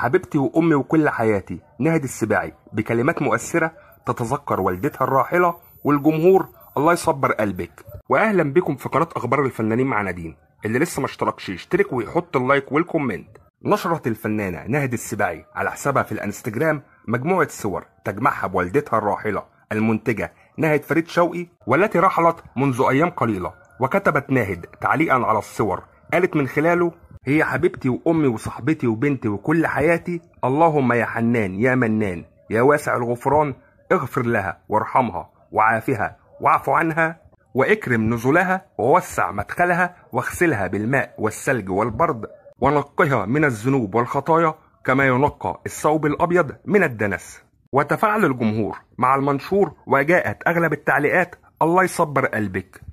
حبيبتي وأمي وكل حياتي نهد السباعي بكلمات مؤثرة تتذكر والدتها الراحلة والجمهور الله يصبر قلبك وأهلا بكم في قناة أخبار الفنانين مع نادين اللي لسه ما اشتركش يشترك ويحط اللايك والكومنت نشرت الفنانة نهد السباعي على حسابها في الانستجرام مجموعة صور تجمعها بوالدتها الراحلة المنتجة ناهد فريد شوقي والتي رحلت منذ أيام قليلة وكتبت ناهد تعليقا على الصور قالت من خلاله هي حبيبتي وأمي وصاحبتي وبنتي وكل حياتي اللهم يا حنان يا منان يا واسع الغفران اغفر لها وارحمها وعافها واعف عنها واكرم نزلها ووسع مدخلها واغسلها بالماء والثلج والبرد ونقها من الذنوب والخطايا كما ينقى الثوب الابيض من الدنس وتفاعل الجمهور مع المنشور وجاءت اغلب التعليقات الله يصبر قلبك